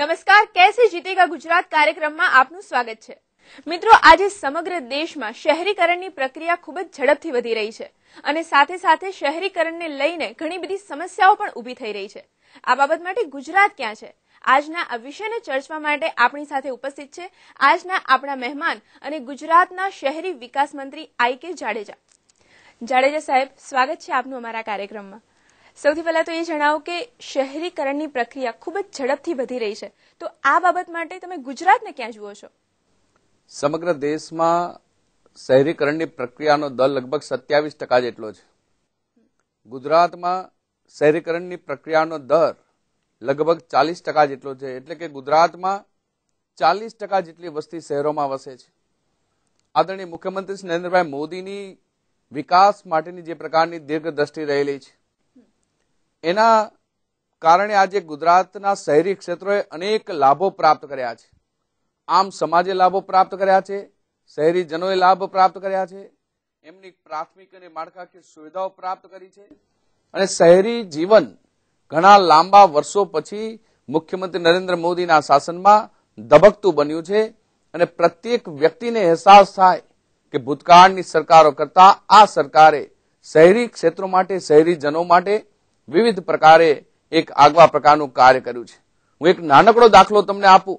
નમસ્કાર કેસે જીતેગા ગુજરાત કાર્યક્રમમાં આપનું સ્વાગત છે મિત્રો આજે સમગ્ર દેશમાં શહેરીકરણની પ્રક્રિયા ખૂબ જ ઝડપથી વધી રહી છે અને સાથે સાથે શહેરીકરણને લઈને ઘણી બધી સમસ્યાઓ પણ ઊભી થઈ રહી છે આ બાબત માટે ગુજરાત ક્યાં છે આજના આ વિષયને ચર્ચવા માટે આપણી સાથે ઉપસ્થિત છે આજના આપણા મહેમાન અને ગુજરાતના શહેરી વિકાસ મંત્રી આઈ કે જાડેજા જાડેજા સાહેબ સ્વાગત છે આપનું અમારા કાર્યક્રમમાં સૌથી પહેલાં તો એ જણાવો કે શહેરીકરણની પ્રક્રિયા ખૂબ જ ઝડપથી વધી રહી છે તો આ બાબત માટે તમે ગુજરાતને ક્યાં જુઓ છો સમગ્ર દેશમાં શહેરીકરણની પ્રક્રિયાનો દર લગભગ સત્યાવીસ ટકા જેટલો છે ગુજરાતમાં શહેરીકરણની પ્રક્રિયાનો દર લગભગ ચાલીસ ટકા જેટલો છે એટલે કે ગુજરાતમાં ચાલીસ ટકા જેટલી વસ્તી શહેરોમાં વસે છે આદરણીય મુખ્યમંત્રી શ્રી નરેન્દ્રભાઈ મોદીની વિકાસ માટેની જે પ્રકારની દીર્ઘ દ્રષ્ટિ રહેલી છે એના કારણે આજે ગુજરાતના શહેરી ક્ષેત્રોએ અનેક લાભો પ્રાપ્ત કર્યા છે આમ સમાજે લાભો પ્રાપ્ત કર્યા છે શહેરીજનોએ લાભ પ્રાપ્ત કર્યા છે એમની પ્રાથમિક અને માળખાકીય સુવિધાઓ પ્રાપ્ત કરી છે અને શહેરી જીવન ઘણા લાંબા વર્ષો પછી મુખ્યમંત્રી નરેન્દ્ર મોદીના શાસનમાં ધબકતું બન્યું છે અને પ્રત્યેક વ્યક્તિને અહેસાસ થાય કે ભૂતકાળની સરકારો કરતા આ સરકારે શહેરી ક્ષેત્રો માટે શહેરીજનો માટે વિવિધ પ્રકારે એક આગવા પ્રકારનું કાર્ય કર્યું છે હું એક નાનકડો દાખલો તમને આપું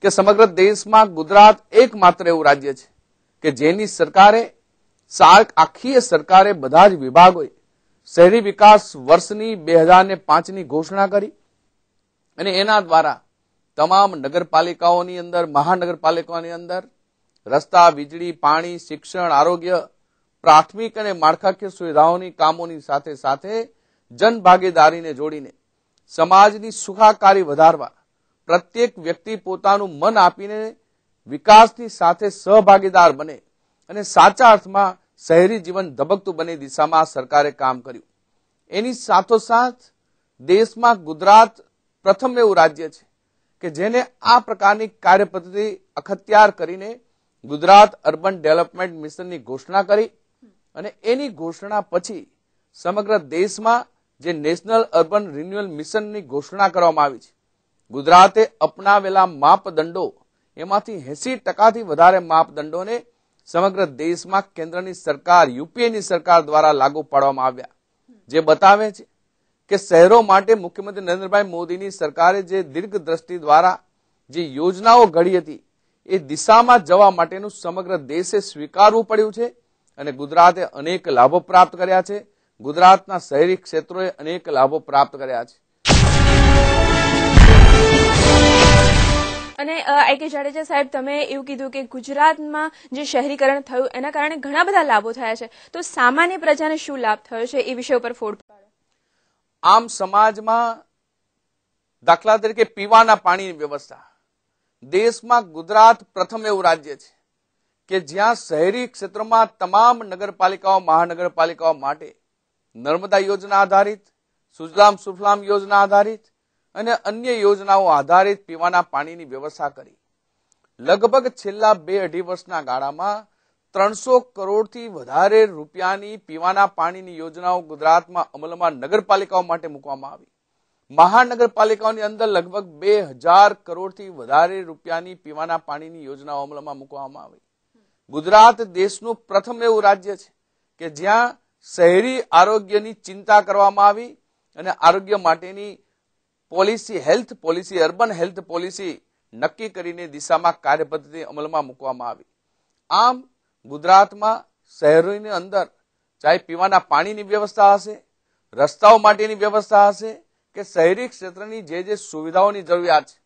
કે સમગ્ર દેશમાં ગુજરાત એકમાત્ર એવું રાજ્ય છે કે જેની સરકારે સાર્ક આખી સરકારે બધા જ વિભાગોએ શહેરી વિકાસ વર્ષની બે હજાર પાંચની ઘોષણા કરી અને એના દ્વારા તમામ નગરપાલિકાઓની અંદર મહાનગરપાલિકાઓની અંદર રસ્તા વીજળી પાણી શિક્ષણ આરોગ્ય પ્રાથમિક અને માળખાકીય સુવિધાઓની કામોની સાથે સાથે જન ભાગીદારીને જોડીને સમાજની સુખાકારી વધારવા પ્રત્યેક વ્યક્તિ પોતાનું મન આપીને વિકાસની સાથે સહભાગીદાર બને અને સાચા અર્થમાં શહેરી જીવન ધબકતું બને દિશામાં સરકારે કામ કર્યું એની સાથોસાથ દેશમાં ગુજરાત પ્રથમ એવું રાજ્ય છે કે જેને આ પ્રકારની કાર્યપદ્ધતિ અખત્યાર કરીને ગુજરાત અર્બન ડેવલપમેન્ટ મિશનની ઘોષણા કરી અને એની ઘોષણા પછી સમગ્ર દેશમાં જે નેશનલ અર્બન રિન્યુઅલ મિશનની ઘોષણા કરવામાં આવી છે ગુજરાતે અપનાવેલા માપદંડો એમાંથી એસી ટકાથી વધારે માપદંડોને સમગ્ર દેશમાં કેન્દ્રની સરકાર યુપીએની સરકાર દ્વારા લાગુ પાડવામાં આવ્યા જે બતાવે છે કે શહેરો માટે મુખ્યમંત્રી નરેન્દ્રભાઈ મોદીની સરકારે જે દીર્ઘ દ્રષ્ટિ દ્વારા જે યોજનાઓ ઘડી હતી એ દિશામાં જવા માટેનું સમગ્ર દેશે સ્વીકારવું પડ્યું છે અને ગુજરાતે અનેક લાભો પ્રાપ્ત કર્યા છે ગુજરાતના શહેરી ક્ષેત્રોએ અનેક લાભો પ્રાપ્ત કર્યા છે અને આઈ કે જાડેજા સાહેબ તમે એવું કીધું કે ગુજરાતમાં જે શહેરીકરણ થયું એના કારણે ઘણા બધા લાભો થયા છે તો સામાન્ય પ્રજાને શું લાભ થયો છે એ વિષય ઉપર ફોડ પાડો આમ સમાજમાં દાખલા તરીકે પીવાના પાણીની વ્યવસ્થા દેશમાં ગુજરાત પ્રથમ એવું રાજ્ય છે કે જ્યાં શહેરી ક્ષેત્રમાં તમામ નગરપાલિકાઓ મહાનગરપાલિકાઓ માટે નર્મદા યોજના આધારિત સુજલામ સુફલામ યોજના આધારિત અને અન્ય યોજનાઓ આધારિત પીવાના પાણીની વ્યવસ્થા કરી લગભગ છેલ્લા બે અઢી વર્ષના ગાળામાં ત્રણસો કરોડથી વધારે રૂપિયાની પીવાના પાણીની યોજનાઓ ગુજરાતમાં અમલમાં નગરપાલિકાઓ માટે મૂકવામાં આવી મહાનગરપાલિકાઓની અંદર લગભગ બે હજાર કરોડથી વધારે રૂપિયાની પીવાના પાણીની યોજનાઓ અમલમાં મૂકવામાં આવી ગુજરાત દેશનું પ્રથમ એવું રાજ્ય છે કે જ્યાં શહેરી આરોગ્યની ચિંતા કરવામાં આવી અને આરોગ્ય માટેની policy health policy urban health policy નક્કી કરીને દિશામાં કાર્યપદ્ધતિ અમલમાં મૂકવામાં આવી આમ ગુજરાતમાં શહેરોની અંદર ચાહે પીવાના પાણીની વ્યવસ્થા હશે રસ્તાઓ માટેની વ્યવસ્થા હશે કે શહેરી ક્ષેત્રની જે જે સુવિધાઓની જરૂરિયાત છે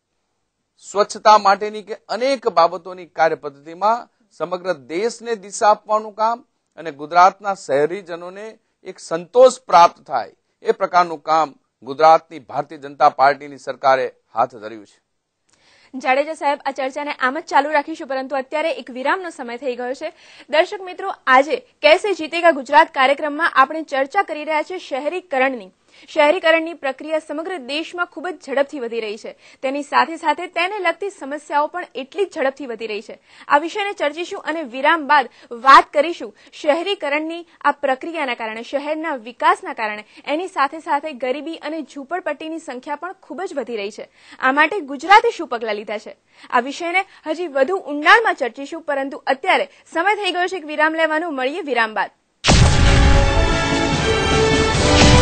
સ્વચ્છતા માટેની કે અનેક બાબતોની કાર્યપદ્ધતિમાં સમગ્ર દેશને દિશા આપવાનું કામ અને ગુજરાતના શહેરીજનોને એક સંતોષ પ્રાપ્ત થાય એ પ્રકારનું કામ ગુજરાતની ભારતીય જનતા પાર્ટીની સરકારે હાથ ધર્યું છે જાડેજા સાહેબ આ ચર્ચાને આમ જ ચાલુ રાખીશું પરંતુ અત્યારે એક વિરામનો સમય થઈ ગયો છે દર્શક મિત્રો આજે કેસે જીતેગા ગુજરાત કાર્યક્રમમાં આપણે ચર્ચા કરી રહ્યા છીએ શહેરીકરણની શહેરીકરણની પ્રક્રિયા સમગ્ર દેશમાં ખૂબ જ ઝડપથી વધી રહી છે તેની સાથે સાથે તેને લગતી સમસ્યાઓ પણ એટલી જ ઝડપથી વધી રહી છે આ વિષયને ચર્ચીશું અને વિરામ બાદ વાત કરીશું શહેરીકરણની આ પ્રક્રિયાના કારણે શહેરના વિકાસના કારણે એની સાથે સાથે ગરીબી અને ઝૂંપડપટ્ટીની સંખ્યા પણ ખૂબ જ વધી રહી છે આ માટે ગુજરાતે શું પગલાં લીધા છે આ વિષયને હજી વધુ ઊંડાણમાં ચર્ચીશું પરંતુ અત્યારે સમય થઈ ગયો છે એક વિરામ લેવાનું મળીએ વિરામ બાદ